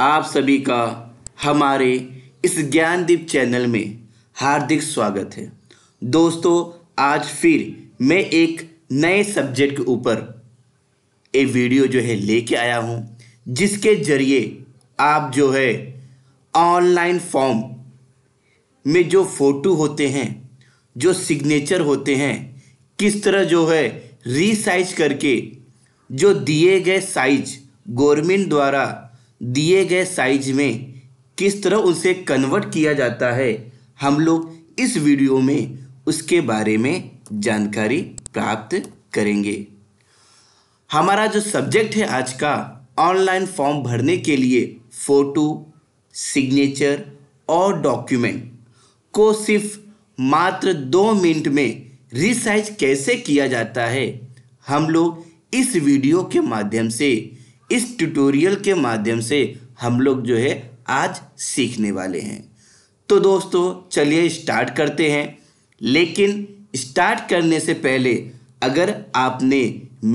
आप सभी का हमारे इस ज्ञानदीप चैनल में हार्दिक स्वागत है दोस्तों आज फिर मैं एक नए सब्जेक्ट के ऊपर एक वीडियो जो है लेके आया हूँ जिसके जरिए आप जो है ऑनलाइन फॉर्म में जो फ़ोटो होते हैं जो सिग्नेचर होते हैं किस तरह जो है रीसाइज करके जो दिए गए साइज गवर्नमेंट द्वारा दिए गए साइज में किस तरह उसे कन्वर्ट किया जाता है हम लोग इस वीडियो में उसके बारे में जानकारी प्राप्त करेंगे हमारा जो सब्जेक्ट है आज का ऑनलाइन फॉर्म भरने के लिए फ़ोटो सिग्नेचर और डॉक्यूमेंट को सिर्फ मात्र दो मिनट में रिसाइज कैसे किया जाता है हम लोग इस वीडियो के माध्यम से इस ट्यूटोरियल के माध्यम से हम लोग जो है आज सीखने वाले हैं तो दोस्तों चलिए स्टार्ट करते हैं लेकिन स्टार्ट करने से पहले अगर आपने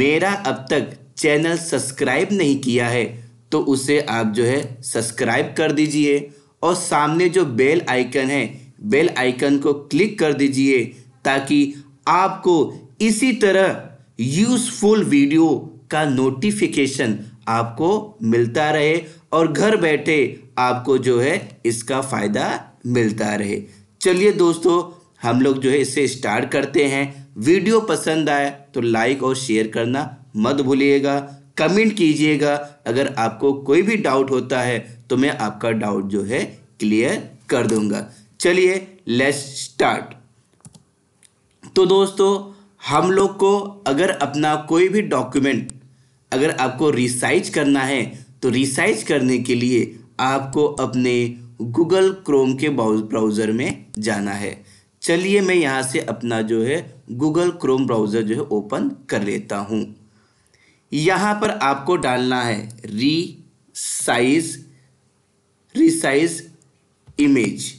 मेरा अब तक चैनल सब्सक्राइब नहीं किया है तो उसे आप जो है सब्सक्राइब कर दीजिए और सामने जो बेल आइकन है बेल आइकन को क्लिक कर दीजिए ताकि आपको इसी तरह यूज़फुल वीडियो का नोटिफिकेशन आपको मिलता रहे और घर बैठे आपको जो है इसका फ़ायदा मिलता रहे चलिए दोस्तों हम लोग जो है इसे स्टार्ट करते हैं वीडियो पसंद आए तो लाइक और शेयर करना मत भूलिएगा कमेंट कीजिएगा अगर आपको कोई भी डाउट होता है तो मैं आपका डाउट जो है क्लियर कर दूंगा चलिए लेट्स स्टार्ट तो दोस्तों हम लोग को अगर अपना कोई भी डॉक्यूमेंट अगर आपको रिसाइज करना है तो रिसाइज करने के लिए आपको अपने गूगल क्रोम के ब्राउज़र में जाना है चलिए मैं यहाँ से अपना जो है गूगल क्रोम ब्राउज़र जो है ओपन कर लेता हूँ यहाँ पर आपको डालना है resize resize image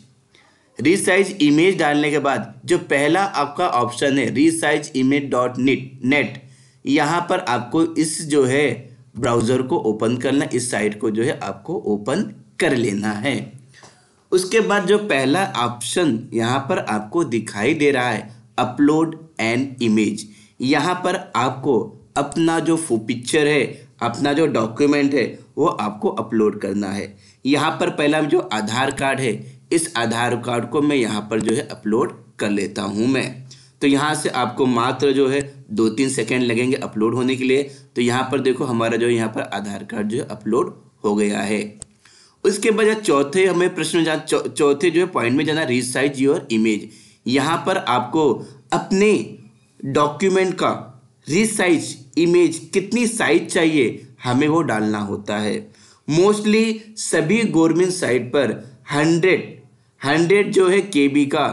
resize image डालने के बाद जो पहला आपका ऑप्शन है resize image dot net net यहाँ पर आपको इस जो है ब्राउज़र को ओपन करना इस साइट को जो है आपको ओपन कर लेना है उसके बाद जो पहला ऑप्शन यहाँ पर आपको दिखाई दे रहा है अपलोड एन इमेज यहाँ पर आपको अपना जो पिक्चर है अपना जो डॉक्यूमेंट है वो आपको अपलोड करना है यहाँ पर पहला जो आधार कार्ड है इस आधार कार्ड को मैं यहाँ पर जो है अपलोड कर लेता हूँ मैं तो यहाँ से आपको मात्र जो है दो तीन सेकेंड लगेंगे अपलोड होने के लिए तो यहाँ पर देखो हमारा जो यहाँ पर आधार कार्ड जो है अपलोड हो गया है उसके बाद चौथे हमें प्रश्न चौथे जो है पॉइंट में जाना रिसाइज योर इमेज यहाँ पर आपको अपने डॉक्यूमेंट का रिसाइज इमेज कितनी साइज चाहिए हमें वो डालना होता है मोस्टली सभी गवर्नमेंट साइट पर हंड्रेड हंड्रेड जो है के का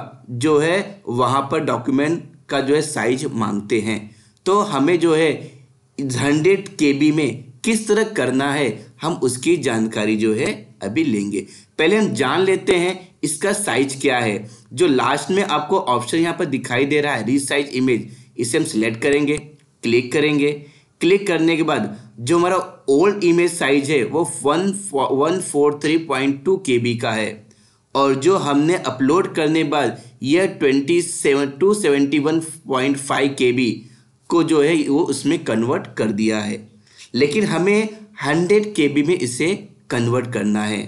जो है वहाँ पर डॉक्यूमेंट का जो है साइज मांगते हैं तो हमें जो है हंड्रेड के बी में किस तरह करना है हम उसकी जानकारी जो है अभी लेंगे पहले हम जान लेते हैं इसका साइज क्या है जो लास्ट में आपको ऑप्शन यहाँ पर दिखाई दे रहा है रीसाइज इमेज इसे हम सिलेक्ट करेंगे क्लिक करेंगे क्लिक करने के बाद जो हमारा ओल्ड इमेज साइज है वो one one four three point two K B का है और जो हमने अपलोड करने बाद यह twenty seven two seventy one point five K B को जो है वो उसमें कन्वर्ट कर दिया है लेकिन हमें हंड्रेड के बी में इसे कन्वर्ट करना है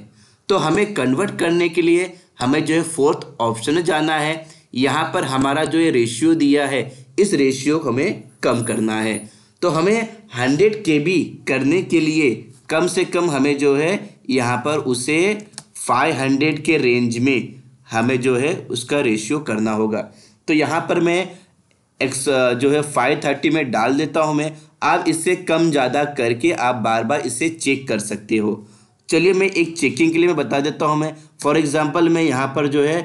तो हमें कन्वर्ट करने के लिए हमें जो है फोर्थ ऑप्शन जाना है यहाँ पर हमारा जो ये रेशियो दिया है इस रेशियो को हमें कम करना है तो हमें हंड्रेड के बी करने के लिए कम से कम हमें जो है यहाँ पर उसे 500 के रेंज में हमें जो है उसका रेशियो करना होगा तो यहाँ पर मैं एक्स जो है 530 में डाल देता हूँ मैं आप इससे कम ज़्यादा करके आप बार बार इसे चेक कर सकते हो चलिए मैं एक चेकिंग के लिए मैं बता देता हूँ मैं फॉर एग्ज़ाम्पल मैं यहाँ पर जो है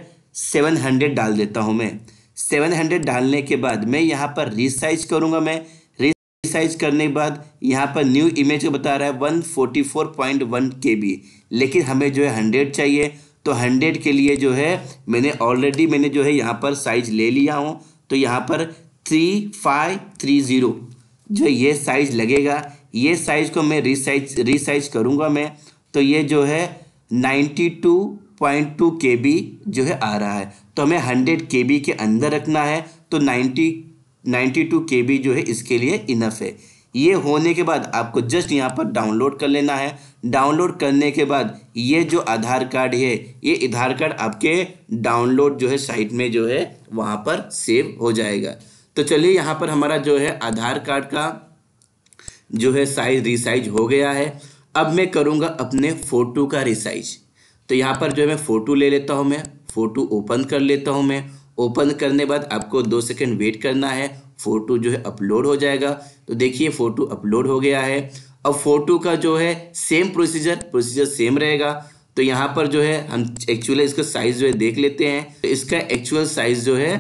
सेवन हंड्रेड डाल देता हूँ मैं सेवन हंड्रेड डालने के बाद मैं यहाँ पर रिसाइज करूँगा मैं रिसाइज करने के बाद यहाँ पर न्यू इमेज को बता रहा है one forty four point one K B लेकिन हमें जो है हंड्रेड चाहिए तो हंड्रेड के लिए जो है मैंने ऑलरेडी मैंने जो है यहाँ पर साइज ले लिया हूँ तो यहाँ पर थ्री फाइव थ्री ज़ीरो जो ये साइज लगेगा ये साइज को मैं रिसाइज रिसाइज करूँगा मैं तो ये जो है ninety two point two K B जो है आ रहा है तो हमें हंड्रेड के बी के अंदर रखना है तो ninety ninety two K B जो है इसके लिए इनफ है ये होने के बाद आपको जस्ट यहाँ पर डाउनलोड कर लेना है डाउनलोड करने के बाद ये जो आधार कार्ड है ये आधार कार्ड आपके डाउनलोड जो है साइट में जो है वहाँ पर सेव हो जाएगा तो चलिए यहाँ पर हमारा जो है आधार कार्ड का जो है साइज रिसाइज हो गया है अब मैं करूँगा अपने फ़ोटो का रिसाइज तो यहाँ पर जो है मैं फ़ोटो ले लेता हूँ मैं फ़ोटो ओपन कर लेता हूँ मैं ओपन करने बाद आपको दो सेकेंड वेट करना है फ़ोटो जो है अपलोड हो जाएगा तो देखिए फ़ोटो अपलोड हो गया है अब फ़ोटो का जो है सेम प्रोसीजर प्रोसीजर सेम रहेगा तो यहाँ पर जो है हम एक्चुअली इसका साइज़ जो है देख लेते हैं तो इसका एक्चुअल साइज़ जो है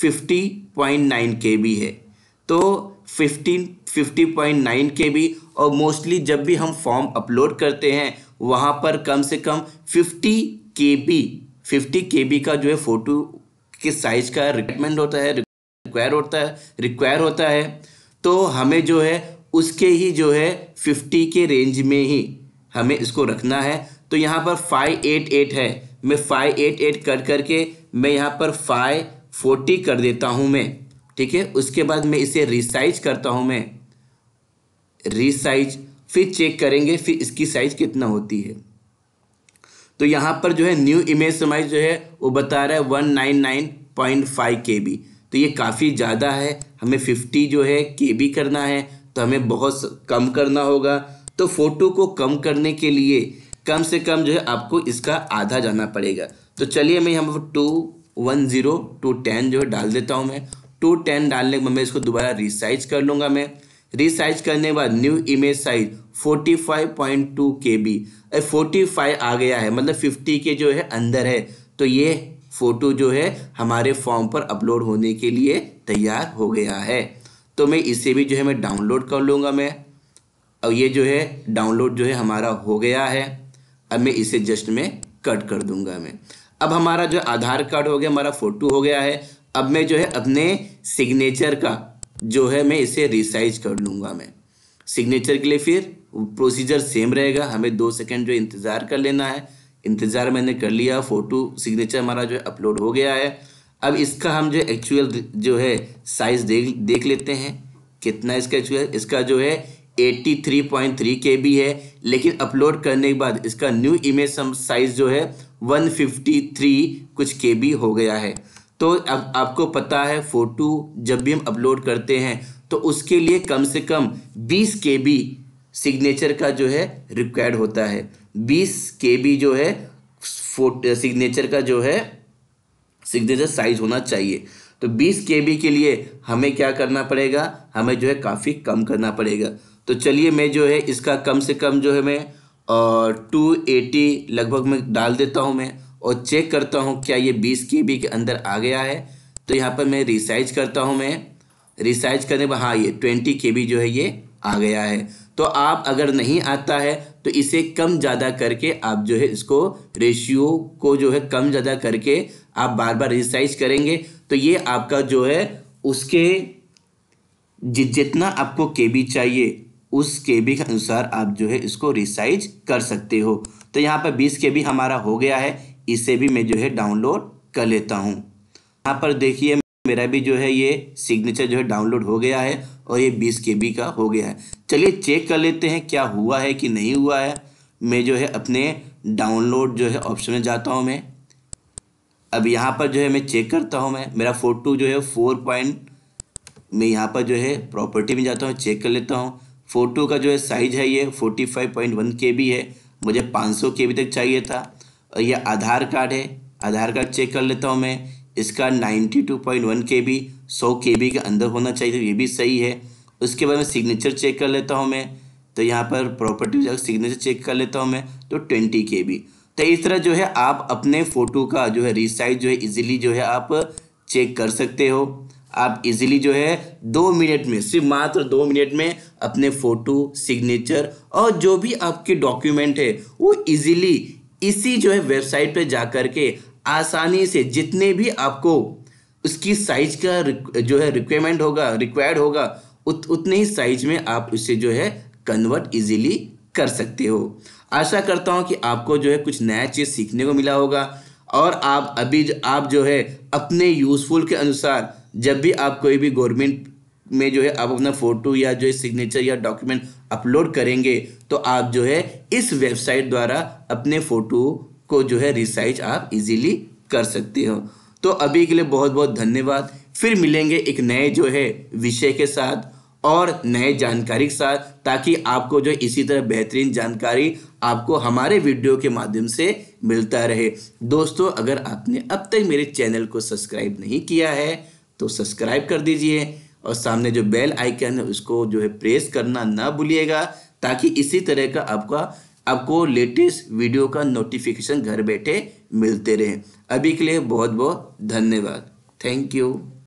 fifty point nine K B है तो fifteen fifty point nine K B और मोस्टली जब भी हम फॉर्म अपलोड करते हैं वहाँ पर कम से कम fifty K B fifty K B का जो है फ़ोटो किस साइज का रिक्वायरमेंट होता है रिक्वायर होता है रिक्वायर होता है तो हमें जो है उसके ही जो है फिफ्टी के रेंज में ही हमें इसको रखना है तो यहाँ पर फाइव एट एट है मैं फाइव एट एट कट करके मैं यहाँ पर फाइव फोर्टी कर देता हूँ मैं ठीक है उसके बाद मैं इसे रिसाइज करता हूँ मैं रिसाइज फिर चेक करेंगे फिर इसकी साइज़ कितना होती है तो यहाँ पर जो है न्यू इमेज समाइज जो है वो बता रहा है one nine nine point five K B तो ये काफ़ी ज़्यादा है हमें फिफ्टी जो है के बी करना है तो हमें बहुत कम करना होगा तो फ़ोटो को कम करने के लिए कम से कम जो है आपको इसका आधा जाना पड़ेगा तो चलिए मैं यहाँ पर two one zero two ten जो है डाल देता हूँ मैं टू टेन डालने के बाद मैं इसको दोबारा रिसाइज कर लूँगा मैं रिसाइज करने के बाद न्यू इमेज साइज 45.2 के बी फोर्टी फाइव आ गया है मतलब 50 के जो है अंदर है तो ये फ़ोटो जो है हमारे फॉर्म पर अपलोड होने के लिए तैयार हो गया है तो मैं इसे भी जो है मैं डाउनलोड कर लूँगा मैं और ये जो है डाउनलोड जो है हमारा हो गया है अब मैं इसे जस्ट में कट कर दूंगा मैं अब हमारा जो आधार कार्ड हो गया हमारा फ़ोटो हो गया है अब मैं जो है अपने सिग्नेचर का जो है मैं इसे रिसाइज कर लूँगा मैं सिग्नेचर के लिए फिर प्रोसीजर सेम रहेगा हमें दो सेकेंड जो इंतज़ार कर लेना है इंतज़ार मैंने कर लिया फ़ोटो सिग्नेचर हमारा जो अपलोड हो गया है अब इसका हम जो एक्चुअल जो है साइज़ देख देख लेते हैं कितना इसका एक्चुअल इसका जो है 83.3 बी है लेकिन अपलोड करने के बाद इसका न्यू इमेज साइज़ जो है 153 कुछ के बी हो गया है तो अब आपको पता है फ़ोटो जब भी हम अपलोड करते हैं तो उसके लिए कम से कम बीस के बी सिग्नेचर का जो है रिक्वायर्ड होता है बीस के बी जो है फोटो सिग्नेचर का जो है सिग्नेचर साइज होना चाहिए तो बीस के बी के लिए हमें क्या करना पड़ेगा हमें जो है काफ़ी कम करना पड़ेगा तो चलिए मैं जो है इसका कम से कम जो है मैं टू एटी लगभग मैं डाल देता हूँ मैं और चेक करता हूँ क्या ये बीस के बी के अंदर आ गया है तो यहाँ पर मैं रिसाइज करता हूँ मैं रिसाइज करने पर हाँ ये ट्वेंटी के बी जो है ये आ गया है तो आप अगर नहीं आता है तो इसे कम ज़्यादा करके आप जो है इसको रेशियो को जो है कम ज़्यादा करके आप बार बार रिसाइज करेंगे तो ये आपका जो है उसके जितना आपको के बी चाहिए उस के बी के अनुसार आप जो है इसको रिसाइज कर सकते हो तो यहाँ पर बीस के बी हमारा हो गया है इसे भी मैं जो है डाउनलोड कर लेता हूँ यहाँ पर देखिए मेरा भी जो है ये सिग्नेचर जो है डाउनलोड हो गया है और ये बीस के बी का हो गया है चलिए चेक कर लेते हैं क्या हुआ है कि नहीं हुआ है मैं जो है अपने डाउनलोड जो है ऑप्शन में जाता हूँ मैं अब यहाँ पर जो है मैं चेक करता हूँ मैं मेरा फ़ोटो जो है फोर पॉइंट मैं यहाँ पर जो है प्रॉपर्टी में जाता हूँ चेक कर लेता हूँ फ़ोटो का जो है साइज़ है ये forty five point one K B है मुझे पाँच सौ के बी तक चाहिए था और यह आधार कार्ड है आधार कार्ड चेक कर लेता हूँ मैं इसका 92.1 two point one K B के अंदर होना चाहिए तो ये भी सही है उसके बाद में सिग्नेचर चेक कर लेता हूँ मैं तो यहाँ पर प्रॉपर्टी सिग्नेचर चेक कर लेता हूँ मैं तो के बी तो इस तरह जो है आप अपने फ़ोटो का जो है रिसाइज जो है इजीली जो है आप चेक कर सकते हो आप इजीली जो है दो मिनट में सिर्फ मात्र दो मिनट में अपने फ़ोटो सिग्नेचर और जो भी आपके डॉक्यूमेंट है वो इजीली इसी जो है वेबसाइट पे जा कर के आसानी से जितने भी आपको उसकी साइज का जो है रिक्वायरमेंट होगा रिक्वायर्ड होगा उत, उतने ही साइज में आप उसे जो है कन्वर्ट इजीली कर सकते हो आशा करता हूँ कि आपको जो है कुछ नया चीज़ सीखने को मिला होगा और आप अभी आप जो है अपने यूज़फुल के अनुसार जब भी आप कोई भी गवर्नमेंट में जो है आप अपना फ़ोटो या जो है सिग्नेचर या डॉक्यूमेंट अपलोड करेंगे तो आप जो है इस वेबसाइट द्वारा अपने फ़ोटो को जो है रिसाइज आप इजीली कर सकते हो तो अभी के लिए बहुत बहुत धन्यवाद फिर मिलेंगे एक नए जो है विषय के साथ और नए जानकारी के साथ ताकि आपको जो इसी तरह बेहतरीन जानकारी आपको हमारे वीडियो के माध्यम से मिलता रहे दोस्तों अगर आपने अब तक मेरे चैनल को सब्सक्राइब नहीं किया है तो सब्सक्राइब कर दीजिए और सामने जो बेल आइकन है उसको जो है प्रेस करना ना भूलिएगा ताकि इसी तरह का आपका आपको लेटेस्ट वीडियो का नोटिफिकेशन घर बैठे मिलते रहे अभी के लिए बहुत बहुत धन्यवाद थैंक यू